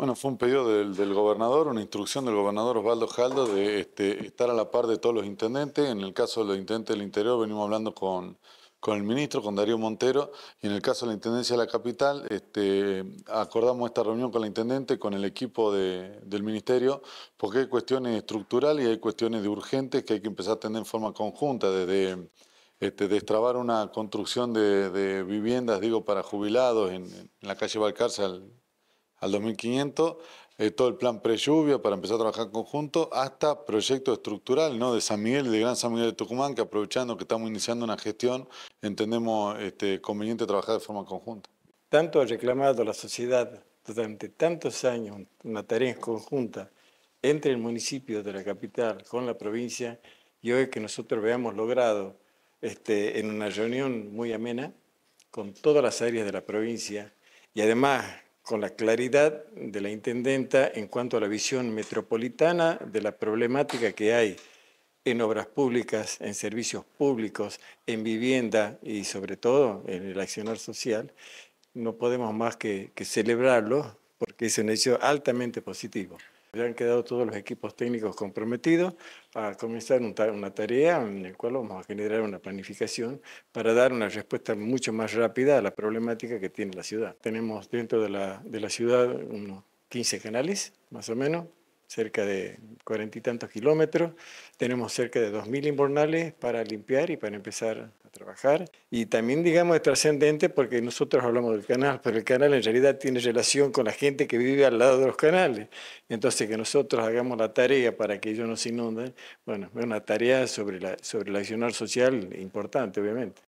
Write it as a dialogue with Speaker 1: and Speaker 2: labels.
Speaker 1: Bueno, fue un pedido del, gobernador, una instrucción del gobernador Osvaldo Jaldo de este, estar a la par de todos los intendentes. En el caso de los intendentes del interior venimos hablando con, con el ministro, con Darío Montero, y en el caso de la Intendencia de la Capital, este, acordamos esta reunión con la Intendente, con el equipo del Ministerio, porque hay cuestiones estructurales y hay cuestiones de urgentes que hay que empezar a tener en forma conjunta, desde este, destrabar una construcción de, viviendas, digo, para jubilados en, en la calle Valcárcel, al 2500, eh, todo el plan pre-lluvia para empezar a trabajar conjunto, hasta proyecto estructural ¿no? de San Miguel, de Gran San Miguel de Tucumán, que aprovechando que estamos iniciando una gestión, entendemos este, conveniente trabajar de forma conjunta.
Speaker 2: Tanto ha reclamado la sociedad durante tantos años una tarea conjunta entre el municipio de la capital con la provincia, y hoy que nosotros veamos logrado este, en una reunión muy amena con todas las áreas de la provincia, y además con la claridad de la intendenta en cuanto a la visión metropolitana de la problemática que hay en obras públicas, en servicios públicos, en vivienda y sobre todo en el accionar social, no podemos más que, celebrarlo porque es un hecho altamente positivo. Ya han quedado todos los equipos técnicos comprometidos a comenzar una tarea en la cual vamos a generar una planificación para dar una respuesta mucho más rápida a la problemática que tiene la ciudad. Tenemos dentro de la, de la ciudad unos 15 canales, más o menos, cerca de cuarenta y tantos kilómetros. Tenemos cerca de 2.000 inbornales para limpiar y para empezar y también, digamos, es trascendente porque nosotros hablamos del canal, pero el canal en realidad tiene relación con la gente que vive al lado de los canales. Entonces, que nosotros hagamos la tarea para que ellos no se inunden, bueno, es una tarea sobre, la, sobre el accionar social importante, obviamente.